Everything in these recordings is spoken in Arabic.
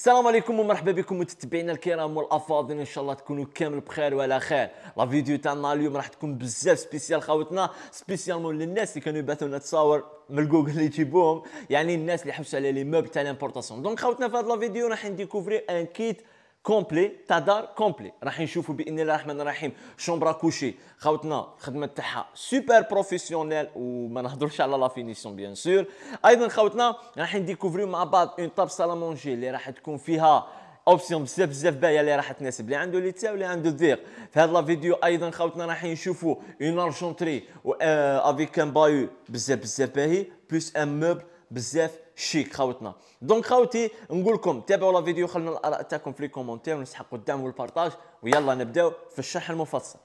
السلام عليكم ومرحبا بكم متتبعينا الكرام والافاضل ان شاء الله تكونوا كامل بخير وعلى خير لا فيديو تاعنا اليوم راح تكون بزاف سبيسيال خاوتنا سبيسيالمون للناس اللي كانوا يبعثوا لنا تصاور من جوجل اللي يجيبوهم يعني الناس اللي حبسوا على لي موب تاع لامبورطاسيون دونك خاوتنا في هذا لا فيديو راح نديكوفري ان كيت كومبلي تاع دار كومبلي راح نشوفوا باذن الله الرحمن الرحيم شومبرا كوشي خاوتنا الخدمه تاعها سوبر بروفيسيونيل وما نهضرش على لا فينيسيون بيان سور ايضا خاوتنا راح نديكوفريو مع بعض اون طاب مونجي اللي راح تكون فيها اوبسيون بزاف بزاف باهيه اللي راح تناسب اللي عنده ليتا واللي عنده الضيق في هذا الفيديو ايضا خاوتنا راح نشوفوا اون ارجونتري افيك ان بايو بزاف بزاف باهي بلس ان موبل بزاف شيك خاوتنا دونك خاوتي نقول لكم تابعوا لا فيديو خلونا الاراء تاعكم في لي كومونتير ونسحقوا الدعم والبارطاج ويلا نبداو في الشرح المفصل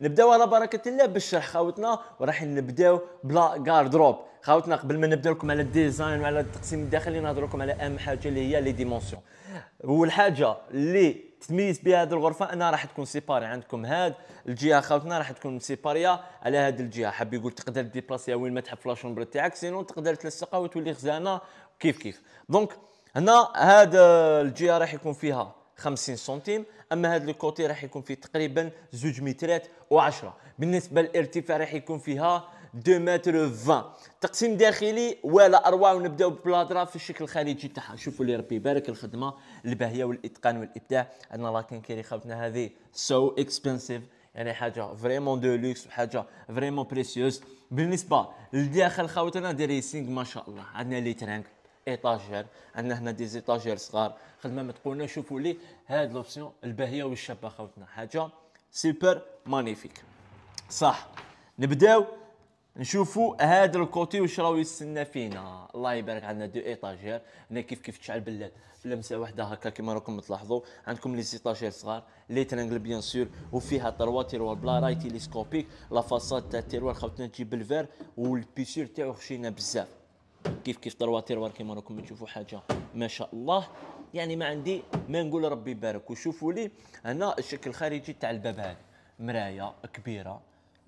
نبداو على بركه الله بالشرح خاوتنا وراح نبداو بلا غاردروب خاوتنا قبل ما نبدا لكم على الديزاين وعلى التقسيم الداخلي نهضر لكم على اهم حاجه اللي هي لي ديمونسيون اول حاجه اللي تتميز بها هذه الغرفه انها راح تكون سيباري عندكم هاد الجهه خاوتنا راح تكون سيباريه على هاد الجهه حاب يقول تقدر ديبلاسيها وين ما تحب في لاشومبر تاعك سينون تقدر تلصقها وتولي خزانه كيف كيف دونك هنا هاد الجهه راح يكون فيها 50 سنتيم اما هذا الكوتي راح يكون فيه تقريبا زوج مترات و10 بالنسبه للارتفاع راح يكون فيها 2 متر 20 تقسيم داخلي ولا اروع ونبداو بلادرا في الشكل الخارجي تاعها شوفوا اللي ربي يبارك الخدمه الباهيه والاتقان والابداع عندنا لا كيري خاوتنا هذه سو so اكسبنسيف يعني حاجه فريمون دو لوكس وحاجه فريمون بريسيوز بالنسبه خوتنا خاوتنا ريسينغ ما شاء الله عندنا لي ترانك ايطاجير عندنا هنا دي زيطاجير صغار خدمه ما تقولنا شوفوا لي هاد لوبسيون الباهيه والشابه خاوتنا حاجه سوبر مانيفيك صح نبداو نشوفوا هذا الكوتي واش راهو يستنى فينا الله يبارك عندنا دو ايطاجير هنا كيف كيف تشعل بالليل بلمسه واحده هكا كما راكم تلاحظوا عندكم لي سيطاجير صغار لي ترانجل بيان سور وفيها تروا تيروار بلا راي تيليسكوبيك لا فاساد تاع التيروار خاوتنا تجيب الفير والبيسور تاعو خشينا بزاف كيف كيف تروا تيروار كما راكم تشوفوا حاجه ما شاء الله يعني ما عندي ما نقول ربي يبارك وشوفوا لي هنا الشكل الخارجي تاع الباب هذا مرايه كبيره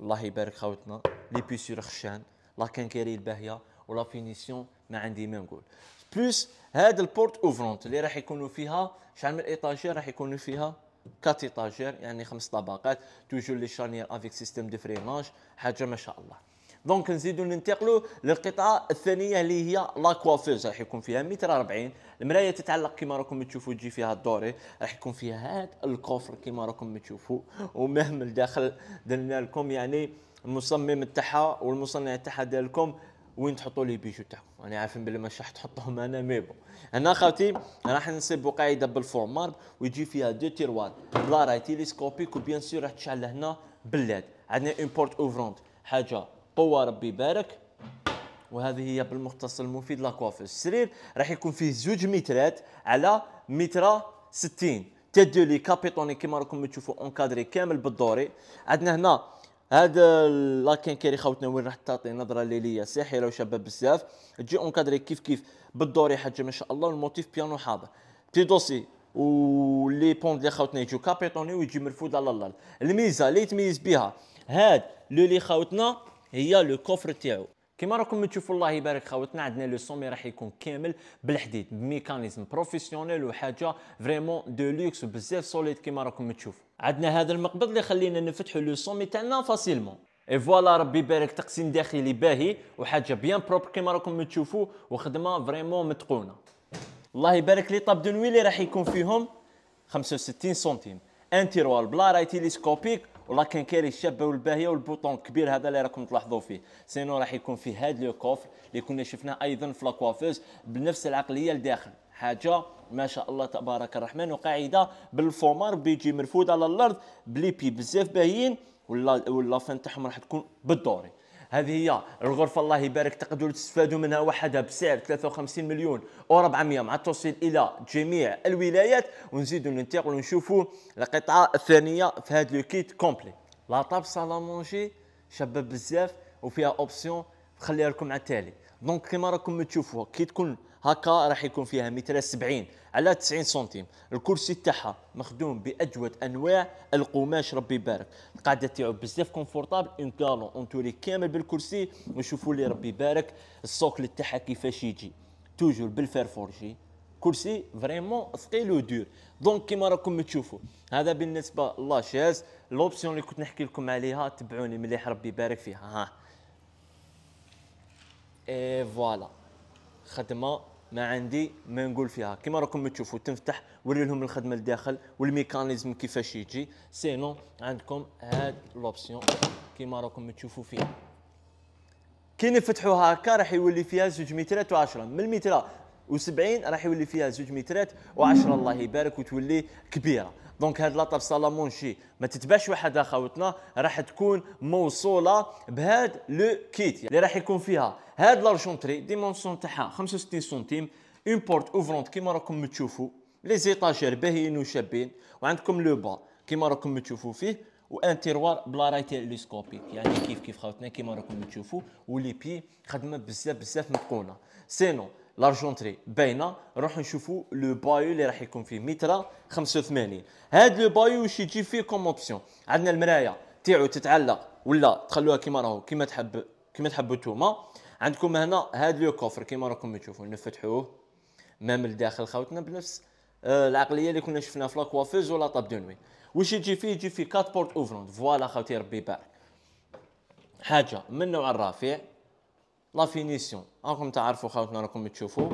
الله يبارك خاوتنا لي بيسور خشان لا كانكيري الباهيه ولا فينيسيون ما عندي ما نقول بلوس هاد البورت اوفرونت اللي راح يكونوا فيها شحال من ايطاجير راح يكونوا فيها كات ايطاجير يعني خمس طبقات توجور لي شانيير افيك سيستيم دو فريناج حاجه ما شاء الله دونك نزيدو ننتقلوا للقطعه الثانيه اللي هي لا كوافيز راح يكون فيها متر 40 المرايه تتعلق كما راكم تشوفوا تجي فيها الدوري راح يكون فيها هذا الكوفر كما راكم تشوفوا ومهم الداخل درنا لكم يعني المصمم تاعها والمصنع تاعها دار لكم وين تحطوا لي بيجو تاعكم انا عارفين بلي ماشي راح تحطوهم انا مي بو هنا خاوتي راح نصيبو قاعده بالفورمار ويجي فيها دو تيروار بلا راي تيليسكوبيك وبيان سور راح تشعل هنا بلاد عندنا اون بورت اوفرونت حاجه قوه ربي يبارك وهذه هي بالمختصر المفيد لاكوافير السرير راح يكون فيه زوج مترات على متر 60 تدو لي كابيتوني كيما راكم تشوفوا اونكادري كامل بالدوري عندنا هنا هذا كيري خوتنا وين راح تعطي نظره ليليه ساحره وشباب بزاف تجي اونكادري كيف كيف بالدوري حاجه ما شاء الله الموتيف بيانو حاضر تي دوسي لي بوند ديال خوتنا يجيو كابيتوني ويجي مرفود على الله الميزه اللي تميز بها هاد لو لي خوتنا هي لو كوفر تاعو كما راكم تشوفوا الله يبارك خاوتنا عندنا لو سومي راح يكون كامل بالحديد بميكانيزم بروفيسيونيل وحاجه فريمون دو لوكس وبزاف سوليد كما راكم تشوفوا عندنا هذا المقبض اللي خلينا نفتحوا لو سومي تاعنا فاسيلمون اي فوالا ربي يبارك تقسيم داخلي باهي وحاجه بيان بروبر كما راكم تشوفوا وخدمه فريمون متقونه الله يبارك لي طاب دو نوي اللي راح يكون فيهم 65 سنتيم ان تيروال بلا راي تيليسكوبيك ولا كان كاري الشابه والباهيه والبوطون الكبير هذا اللي راكم تلاحظوا فيه سينو راح يكون في هاد لو كوفر اللي كنا شفناه ايضا في لاكوافيز بنفس العقليه لداخل حاجه ما شاء الله تبارك الرحمن وقاعده بالفومار بيجي مرفود على الارض بليبي بزاف باهيين ولا ولا فان تاعهم راح تكون بالدوري هذه هي الغرفه الله يبارك تقدروا تستفادوا منها وحدها بسعر 53 مليون و400 مع التوصيل الى جميع الولايات ونزيدوا ننتقلوا ونشوفوا القطعه الثانيه في هذا الكيت كومبلي لا طاب مونجي شابه بزاف وفيها اوبسيون خليها لكم على التالي دونك كيما راكم تشوفوا كي تكون هكا راح يكون فيها 270 على 90 سنتيم الكرسي تاعها مخدوم باجود انواع القماش ربي يبارك القاعده تاعو بزاف كونفورتابل اون كالون اونتوري كامل بالكرسي وشوفوا لي ربي يبارك السوكل تاعها كيفاش يجي توجور بالفير فورجي كرسي فريمون ثقيل ودور دونك كيما راكم تشوفوا هذا بالنسبه لاشيز لوبسيون اللي كنت نحكي لكم عليها تبعوني مليح ربي يبارك فيها ها اي فوالا خدمه ما عندي ما نقول فيها كما راكم تشوفوا تنفتح وري لهم الخدمه لداخل والميكانيزم كيفاش يجي سينو عندكم هاد لوبسيون كما راكم تشوفوا فيها كي نفتحوها هكا راح يولي فيها زوج مترات وعشرة من المتر و70 راح يولي فيها زوج مترات و10 الله يبارك وتولي كبيره دونك هاد لاطاف سالامونشي ما تتباعش وحدها خاوتنا راح تكون موصوله بهاد لو كيت اللي راح يكون فيها هاد لارجونتري ديمونسيون تاعها 65 سنتيم اون بورت اوفرونت كيما راكم تشوفوا لي زيطاجير باهيين وشابين وعندكم لو با كيما راكم تشوفوا فيه وان تيروار بلا راي تيليسكوبيك يعني كيف كيف خاوتنا كيما راكم تشوفوا ولي بي خدمه بزاف بزاف مقونه سينو لارجونتري باينه نروح نشوفوا لو بايو اللي راح يكون فيه متر 85 هاد لو بايو واش يجي فيه كوم اوبسيون عندنا المرايه تاعو تتعلق ولا تخلوها كيما راهو كيما تحب كيما تحبوا نتوما عندكم هنا هاد لو كوفر كيما راكم تشوفوا نفتحوه مام الداخل خاوتنا بنفس آه، العقليه اللي كنا شفنا في لاكوافيز ولا طاب دو نوي واش يجي فيه يجي فيه كات بورت اوفرون فوالا خاوتي ربي بارك حاجه من نوع الرافع لا فينيسيون راكم تعرفوا خاوتنا راكم تشوفوا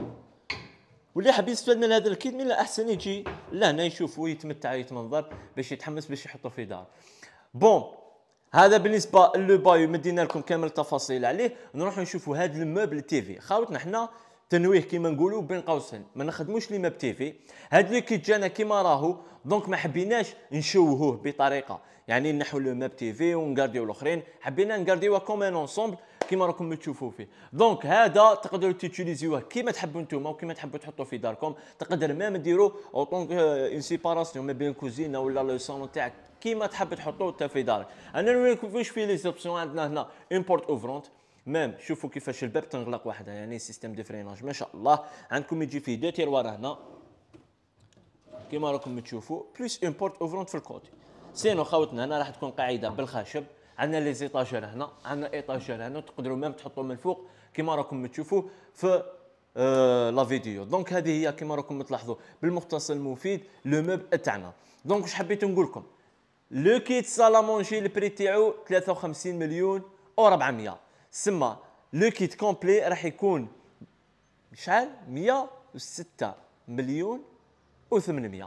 واللي حاب يستفاد من هذا الكيد من الاحسن يجي لهنا يشوف ويتمتع يتمنظر باش يتحمس باش يحطه في دار بون هذا بالنسبه لو بايو مدينا لكم كامل التفاصيل عليه نروحوا نشوفوا هذا الموبل تيفي خاوتنا حنا تنويه كيما نقولوا بين قوسين ما نخدموش لي ماب تيفي هاد لو كيت جانا كيما راهو دونك ما حبيناش نشوهوه بطريقه يعني نحو لو ماب تيفي ونقارديو الاخرين حبينا نقارديوها كوم ان انسومبل كيما راكم تشوفوا فيه دونك هذا تقدروا تيتيليزيوه كيما تحبوا نتوما وكيما تحبوا تحطوا في داركم تقدر ميم ديرو اون سيباراسيون ما بين الكوزينه ولا لو صالون تاعك كيما تحب تحطوه انت في دارك انا نوريكم فيش في لي زوبسيون عندنا هنا امبورت اوفرونت ميم شوفوا كيفاش الباب تنغلق وحدها يعني سيستم دي فريناج ما شاء الله عندكم يجي فيه دو تيروار هنا كما راكم تشوفوا بلس اون بورت اوفرونت في الكوتي سينو خاوتنا هنا راح تكون قاعده بالخشب عندنا لي زيطاجير هنا عندنا ايطاجير هنا تقدروا ميم تحطوا من فوق كما راكم تشوفوا في لا فيديو دونك هذه هي كما راكم تلاحظوا بالمختصر المفيد لو موب تاعنا دونك واش حبيت نقول لكم لو كيت سالامونجي البري تاعو 53 مليون و400 سما لو كيت كومبلي راح يكون شحال 106 مليون و800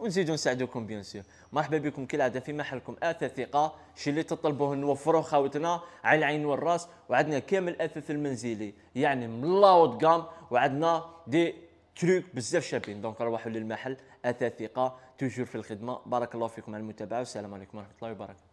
ونزيدو نساعدوكم بيان سور مرحبا بكم كالعاده في محلكم اثاث ثقه شي اللي تطلبوه نوفروه خاوتنا على العين والراس وعندنا كامل الاثاث المنزلي يعني ملاوط قام وعندنا دي تروك بزاف شابين دونك روحوا للمحل اثاث ثقه توجور في الخدمه بارك الله فيكم على المتابعه والسلام عليكم ورحمه الله وبركاته